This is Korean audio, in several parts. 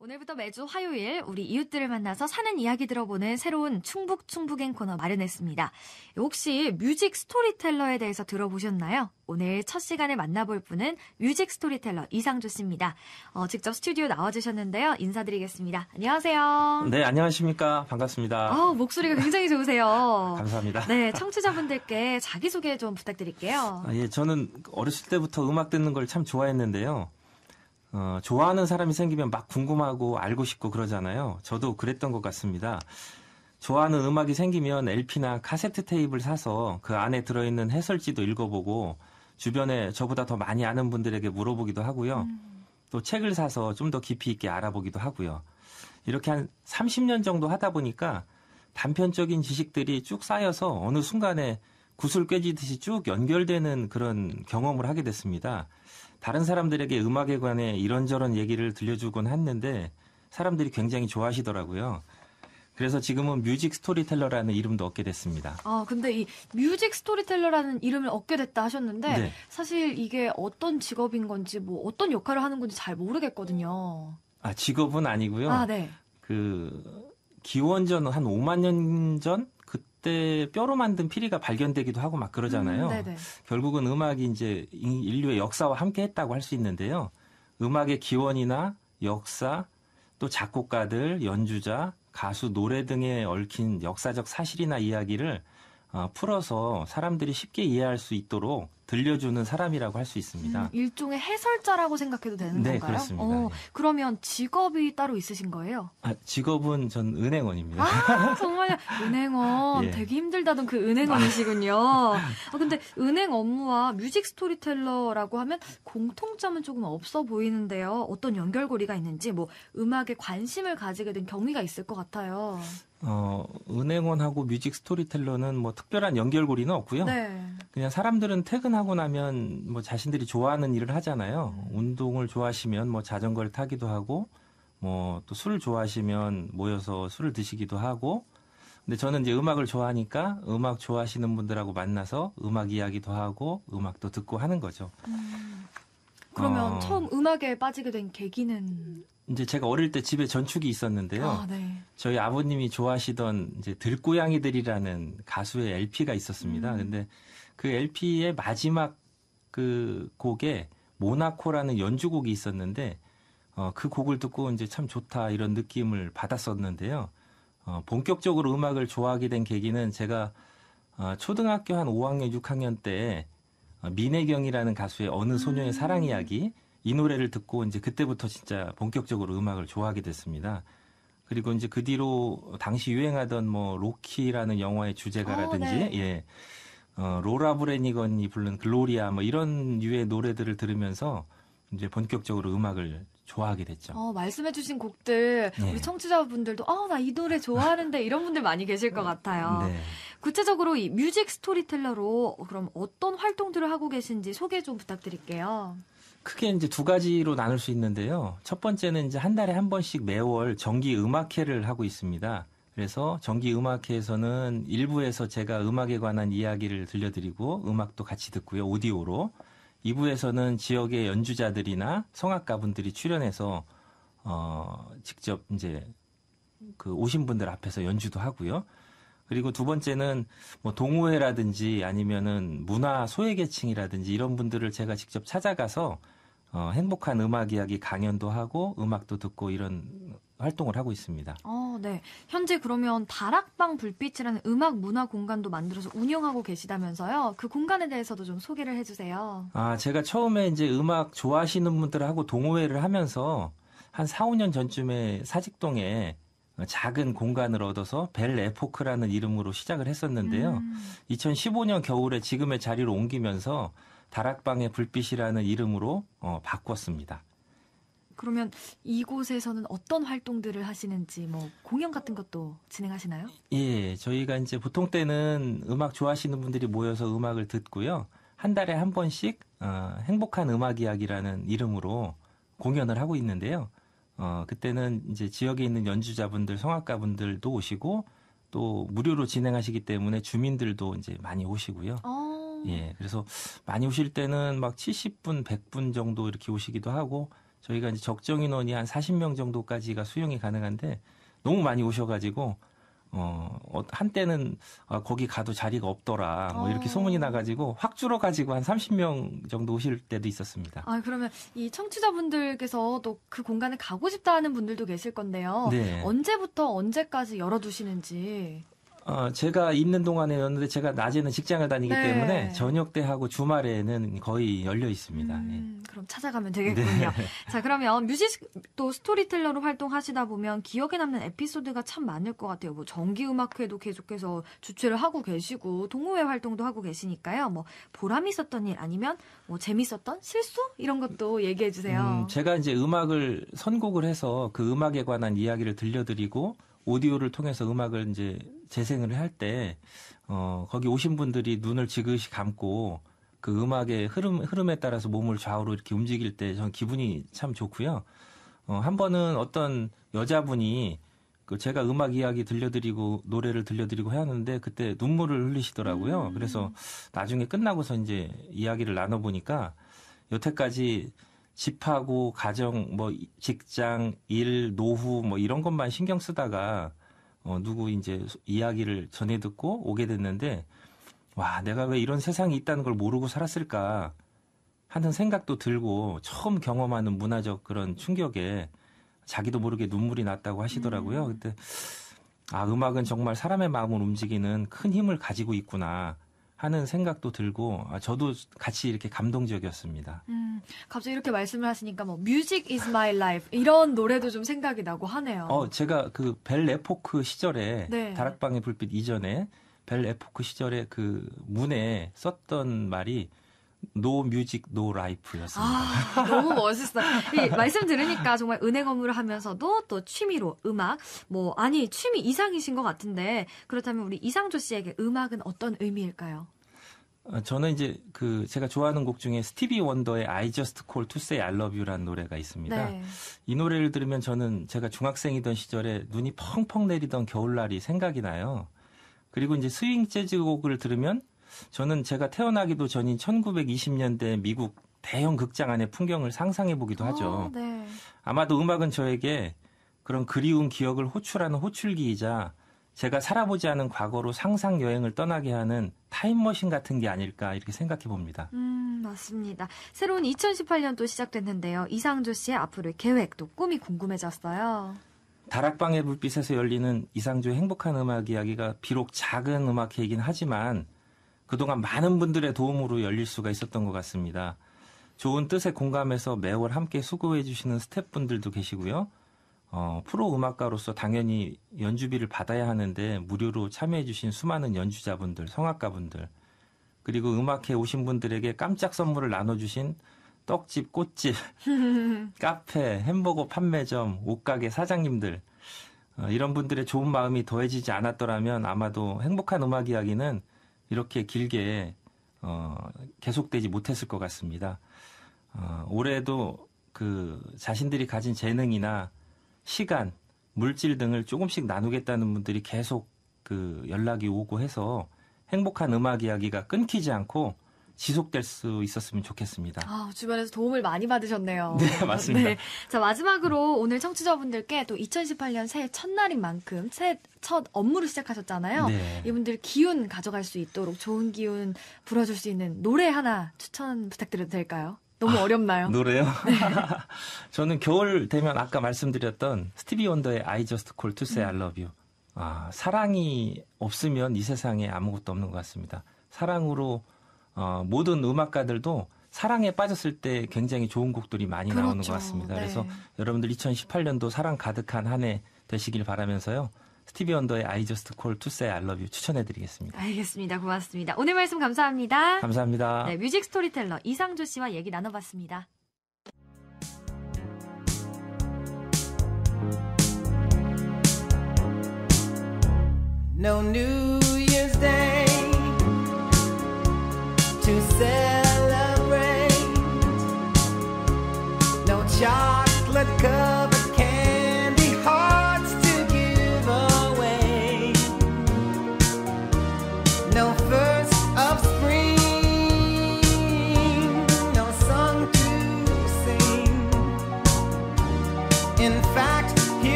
오늘부터 매주 화요일 우리 이웃들을 만나서 사는 이야기 들어보는 새로운 충북 충북행 코너 마련했습니다. 혹시 뮤직 스토리텔러에 대해서 들어보셨나요? 오늘 첫 시간에 만나볼 분은 뮤직 스토리텔러 이상조 씨입니다. 어, 직접 스튜디오 나와주셨는데요. 인사드리겠습니다. 안녕하세요. 네, 안녕하십니까. 반갑습니다. 어, 목소리가 굉장히 좋으세요. 감사합니다. 네, 청취자분들께 자기소개 좀 부탁드릴게요. 아, 예, 저는 어렸을 때부터 음악 듣는 걸 참 좋아했는데요. 어, 좋아하는 사람이 생기면 막 궁금하고 알고 싶고 그러잖아요. 저도 그랬던 것 같습니다. 좋아하는 음악이 생기면 LP나 카세트 테이블 사서 그 안에 들어있는 해설지도 읽어보고 주변에 저보다 더 많이 아는 분들에게 물어보기도 하고요. 음. 또 책을 사서 좀 더 깊이 있게 알아보기도 하고요. 이렇게 한 30년 정도 하다 보니까 단편적인 지식들이 쭉 쌓여서 어느 순간에 구슬 꿰지듯이 쭉 연결되는 그런 경험을 하게 됐습니다. 다른 사람들에게 음악에 관해 이런저런 얘기를 들려주곤 했는데 사람들이 굉장히 좋아하시더라고요. 그래서 지금은 뮤직 스토리텔러라는 이름도 얻게 됐습니다. 아, 근데 이 뮤직 스토리텔러라는 이름을 얻게 됐다 하셨는데 네. 사실 이게 어떤 직업인 건지 뭐 어떤 역할을 하는 건지 잘 모르겠거든요. 아, 직업은 아니고요. 아, 네. 그 기원전 한 5만 년전 때 뼈로 만든 피리가 발견되기도 하고 막 그러잖아요. 음, 결국은 음악이 이제 인류의 역사와 함께 했다고 할 수 있는데요. 음악의 기원이나 역사, 또 작곡가들, 연주자, 가수, 노래 등에 얽힌 역사적 사실이나 이야기를 어, 풀어서 사람들이 쉽게 이해할 수 있도록 들려주는 사람이라고 할 수 있습니다. 음, 일종의 해설자라고 생각해도 되는 네, 건가요? 그렇습니다. 어, 네. 그러면 직업이 따로 있으신 거예요? 아, 직업은 전 은행원입니다. 아, 정말 은행원 예. 되게 힘들다던 그 은행원이시군요. 아, 근데 은행 업무와 뮤직 스토리텔러라고 하면 공통점은 조금 없어 보이는데요. 어떤 연결고리가 있는지 뭐 음악에 관심을 가지게 된 경위가 있을 것 같아요. 어, 은행원하고 뮤직 스토리텔러는 뭐 특별한 연결고리는 없고요. 네. 그냥 사람들은 퇴근하 퇴근하고 나면 뭐 자신들이 좋아하는 일을 하잖아요. 운동을 좋아하시면 뭐 자전거를 타기도 하고 뭐 또 술을 좋아하시면 모여서 술을 드시기도 하고 근데 저는 이제 음악을 좋아하니까 음악 좋아하시는 분들하고 만나서 음악 이야기도 하고 음악도 듣고 하는 거죠. 음. 그러면 어. 처음 음악에 빠지게 된 계기는 이제 제가 어릴 때 집에 전축이 있었는데요. 아, 네. 저희 아버님이 좋아하시던 이제 들고양이들이라는 가수의 LP가 있었습니다. 음. 근데 그 LP의 마지막 그 곡에 모나코라는 연주곡이 있었는데 어, 그 곡을 듣고 이제 참 좋다 이런 느낌을 받았었는데요. 어, 본격적으로 음악을 좋아하게 된 계기는 제가 어, 초등학교 한 5학년, 6학년 때 어, 민혜경이라는 가수의 어느 소녀의 음. 사랑 이야기 이 노래를 듣고 이제 그때부터 진짜 본격적으로 음악을 좋아하게 됐습니다. 그리고 이제 그 뒤로 당시 유행하던 뭐 로키라는 영화의 주제가라든지 어, 네. 예. 어, 로라 브레니건이 부른 글로리아 뭐 이런 유의 노래들을 들으면서 이제 본격적으로 음악을 좋아하게 됐죠. 어, 말씀해주신 곡들 네. 우리 청취자분들도 어, 나이 노래 좋아하는데 이런 분들 많이 계실 것 같아요. 네. 구체적으로 이 뮤직 스토리텔러로 그럼 어떤 활동들을 하고 계신지 소개 좀 부탁드릴게요. 크게 이제 두 가지로 나눌 수 있는데요. 첫 번째는 이제 한 달에 한 번씩 매월 정기 음악회를 하고 있습니다. 그래서 정기 음악회에서는 일부에서 제가 음악에 관한 이야기를 들려드리고 음악도 같이 듣고요. 오디오로. 2부에서는 지역의 연주자들이나 성악가분들이 출연해서 어 직접 이제 그 오신 분들 앞에서 연주도 하고요. 그리고 두 번째는 뭐 동호회라든지 아니면은 문화 소외계층이라든지 이런 분들을 제가 직접 찾아가서 어 행복한 음악 이야기 강연도 하고 음악도 듣고 이런 활동을 하고 있습니다. 어, 네. 현재 그러면 다락방 불빛이라는 음악 문화 공간도 만들어서 운영하고 계시다면서요. 그 공간에 대해서도 좀 소개를 해주세요. 아, 제가 처음에 이제 음악 좋아하시는 분들하고 동호회를 하면서 한 4, 5년 전쯤에 사직동에 작은 공간을 얻어서 벨 에포크라는 이름으로 시작을 했었는데요. 음. 2015년 겨울에 지금의 자리로 옮기면서 다락방의 불빛이라는 이름으로 어, 바꿨습니다. 그러면 이곳에서는 어떤 활동들을 하시는지 뭐 공연 같은 것도 진행하시나요? 예, 저희가 이제 보통 때는 음악 좋아하시는 분들이 모여서 음악을 듣고요. 한 달에 한 번씩 어, 행복한 음악 이야기라는 이름으로 공연을 하고 있는데요. 어, 그때는 이제 지역에 있는 연주자분들, 성악가분들도 오시고 또 무료로 진행하시기 때문에 주민들도 이제 많이 오시고요. 오. 아. 예. 그래서 많이 오실 때는 막 70분, 100분 정도 이렇게 오시기도 하고 저희가 이제 적정 인원이 한 40명 정도까지가 수용이 가능한데 너무 많이 오셔가지고 어, 어, 한때는 아, 거기 가도 자리가 없더라. 뭐 이렇게 소문이 어. 나가지고 확 줄어가지고 한 30명 정도 오실 때도 있었습니다. 아, 그러면 이 청취자분들께서 또그 공간에 가고 싶다 하는 분들도 계실 건데요. 네. 언제부터 언제까지 열어두시는지. 어, 제가 있는 동안에였는데 제가 낮에는 직장을 다니기 네. 때문에 저녁 때하고 주말에는 거의 열려 있습니다. 음, 예. 그럼 찾아가면 되겠군요. 네. 자, 그러면 뮤직 또 스토리텔러로 활동하시다 보면 기억에 남는 에피소드가 참 많을 것 같아요. 뭐 정기음악회도 계속해서 주최를 하고 계시고 동호회 활동도 하고 계시니까요. 뭐 보람 있었던 일 아니면 뭐 재밌었던 실수 이런 것도 얘기해 주세요. 음, 제가 이제 음악을 선곡을 해서 그 음악에 관한 이야기를 들려드리고 오디오를 통해서 음악을 이제 재생을 할 때, 어, 거기 오신 분들이 눈을 지그시 감고 그 음악의 흐름, 흐름에 따라서 몸을 좌우로 이렇게 움직일 때 저는 기분이 참 좋고요. 어, 한 번은 어떤 여자분이 그 제가 음악 이야기 들려드리고 노래를 들려드리고 하는데 그때 눈물을 흘리시더라고요. 음. 그래서 나중에 끝나고서 이제 이야기를 나눠보니까 여태까지 집하고 가정 뭐 직장 일 노후 뭐 이런 것만 신경 쓰다가 어 누구 이제 이야기를 전해 듣고 오게 됐는데 와 내가 왜 이런 세상이 있다는 걸 모르고 살았을까 하는 생각도 들고 처음 경험하는 문화적 그런 충격에 자기도 모르게 눈물이 났다고 하시더라고요. 음. 그때 아 음악은 정말 사람의 마음을 움직이는 큰 힘을 가지고 있구나. 하는 생각도 들고 아, 저도 같이 이렇게 감동적이었습니다. 음, 갑자기 이렇게 말씀을 하시니까 뭐 Music is my life 이런 노래도 좀 생각이 나고 하네요. 어, 제가 그 벨 에포크 시절에 네. 다락방의 불빛 이전에 벨 에포크 시절에 그 문에 썼던 말이 노 뮤직 노 라이프였습니다. 너무 멋있어이 말씀 들으니까 정말 은행 업무를 하면서도 또 취미로 음악 뭐 아니 취미 이상이신 것 같은데 그렇다면 우리 이상조 씨에게 음악은 어떤 의미일까요? 어, 저는 이제 그 제가 좋아하는 곡 중에 스티비 원더의 I Just Call to Say I Love You라는 노래가 있습니다. 네. 이 노래를 들으면 저는 제가 중학생이던 시절에 눈이 펑펑 내리던 겨울날이 생각이 나요. 그리고 이제 스윙 재즈 곡을 들으면 저는 제가 태어나기도 전인 1920년대 미국 대형 극장 안의 풍경을 상상해 보기도 아, 하죠. 아, 네. 아마도 음악은 저에게 그런 그리운 기억을 호출하는 호출기이자 제가 살아보지 않은 과거로 상상 여행을 떠나게 하는 타임머신 같은 게 아닐까 이렇게 생각해 봅니다. 음, 맞습니다. 새로운 2018년도 시작됐는데요. 이상조 씨의 앞으로의 계획 도 꿈이 궁금해졌어요. 다락방의 불빛에서 열리는 이상조의 행복한 음악 이야기가 비록 작은 음악회이긴 하지만 그동안 많은 분들의 도움으로 열릴 수가 있었던 것 같습니다. 좋은 뜻에 공감해서 매월 함께 수고해 주시는 스태프분들도 계시고요. 어, 프로 음악가로서 당연히 연주비를 받아야 하는데 무료로 참여해 주신 수많은 연주자분들, 성악가분들, 그리고 음악회 오신 분들에게 깜짝 선물을 나눠주신 떡집, 꽃집, 카페, 햄버거 판매점, 옷가게 사장님들, 어, 이런 분들의 좋은 마음이 더해지지 않았더라면 아마도 행복한 음악 이야기는 이렇게 길게 어, 계속되지 못했을 것 같습니다. 어, 올해도 그 자신들이 가진 재능이나 시간, 물질 등을 조금씩 나누겠다는 분들이 계속 그 연락이 오고 해서 행복한 음악 이야기가 끊기지 않고 지속될 수 있었으면 좋겠습니다. 아, 주변에서 도움을 많이 받으셨네요. 네, 맞습니다. 네. 자, 마지막으로 오늘 청취자분들께 또 2018년 새해 첫날인 만큼 새해 첫 업무를 시작하셨잖아요. 네. 이분들 기운 가져갈 수 있도록 좋은 기운 불어줄 수 있는 노래 하나 추천 부탁드려도 될까요? 너무 아, 어렵나요? 노래요? 네. 저는 겨울 되면 아까 말씀드렸던 스티비 원더의 I Just Call to Say 음. I Love You. 아, 사랑이 없으면 이 세상에 아무것도 없는 것 같습니다. 사랑으로 어, 모든 음악가들도 사랑에 빠졌을 때 굉장히 좋은 곡들이 많이 그렇죠. 나오는 것 그렇죠. 같습니다. 네. 그래서 여러분들 2018년도 사랑 가득한 한 해 되시길 바라면서요. 스티비 언더의 I Just Call to Say I Love You 추천해드리겠습니다. 알겠습니다. 고맙습니다. 오늘 말씀 감사합니다. 감사합니다. 네, 뮤직 스토리텔러 이상조 씨와 얘기 나눠봤습니다. No n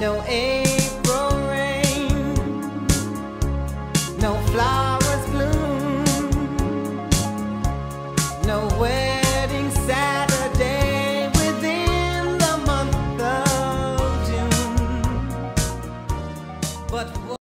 no April rain, no flowers.